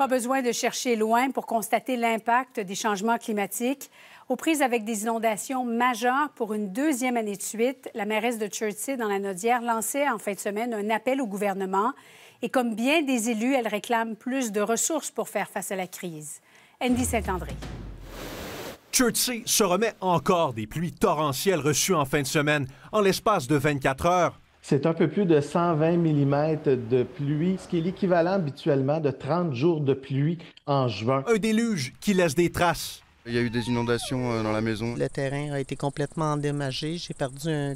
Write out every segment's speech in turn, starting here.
Pas besoin de chercher loin pour constater l'impact des changements climatiques. Aux prises avec des inondations majeures pour une deuxième année de suite, la mairesse de Chertsey, dans la Nodière, lançait en fin de semaine un appel au gouvernement. Et comme bien des élus, elle réclame plus de ressources pour faire face à la crise. Andy Saint-André. se remet encore des pluies torrentielles reçues en fin de semaine. En l'espace de 24 heures, c'est un peu plus de 120 mm de pluie, ce qui est l'équivalent habituellement de 30 jours de pluie en juin. Un déluge qui laisse des traces. Il y a eu des inondations euh, dans la maison. Le terrain a été complètement endommagé. J'ai perdu un,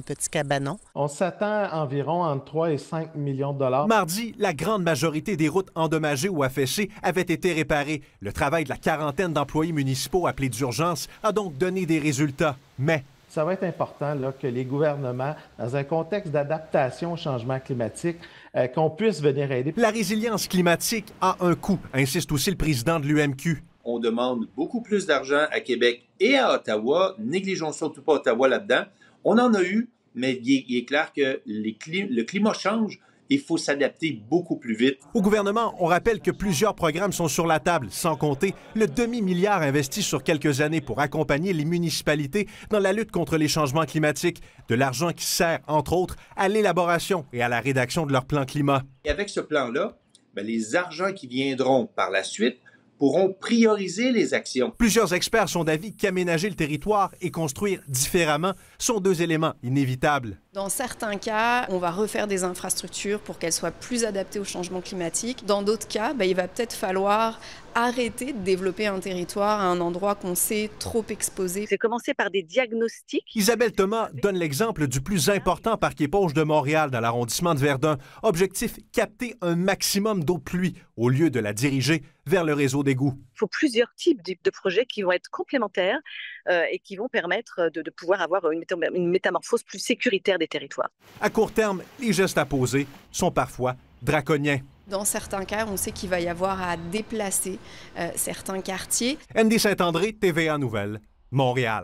petit cabanon. On s'attend à environ entre 3 et 5 millions de dollars. Mardi, la grande majorité des routes endommagées ou affaissées avaient été réparées. Le travail de la quarantaine d'employés municipaux appelés d'urgence a donc donné des résultats. Mais ça va être important que les gouvernements, dans un contexte d'adaptation au changement climatique, euh, qu'on puisse venir aider. La résilience climatique a un coût, insiste aussi le président de l'UMQ on demande beaucoup plus d'argent à Québec et à Ottawa. Négligeons surtout pas Ottawa là-dedans. On en a eu, mais il est, clair que le climat change. Il faut s'adapter beaucoup plus vite. Au gouvernement, on rappelle que plusieurs programmes sont sur la table, sans compter le demi-milliard investi sur quelques années pour accompagner les municipalités dans la lutte contre les changements climatiques, de l'argent qui sert, entre autres, à l'élaboration et à la rédaction de leur plan climat. avec ce plan-là, ben, les argents qui viendront par la suite pourront prioriser les actions. Plusieurs experts sont d'avis qu'aménager le territoire et construire différemment sont deux éléments inévitables. Dans certains cas, on va refaire des infrastructures pour qu'elles soient plus adaptées au changement climatique. Dans d'autres cas, bah, il va peut-être falloir arrêter de développer un territoire à un endroit qu'on sait trop exposé. C'est commencer par des diagnostics. Isabelle Thomas donne l'exemple du plus important parc éponge de Montréal dans l'arrondissement de Verdun. Objectif, capter un maximum d'eau de pluie au lieu de la diriger vers le réseau d'égouts. Il faut plusieurs types de projets qui vont être complémentaires euh, et qui vont permettre de, de pouvoir avoir une, métamorphose plus sécuritaire territoires. À court terme, les gestes à poser sont parfois draconiens. Dans certains cas, on sait qu'il va y avoir à déplacer euh, certains quartiers. Andy Saint-André, TVA Nouvelle, Montréal.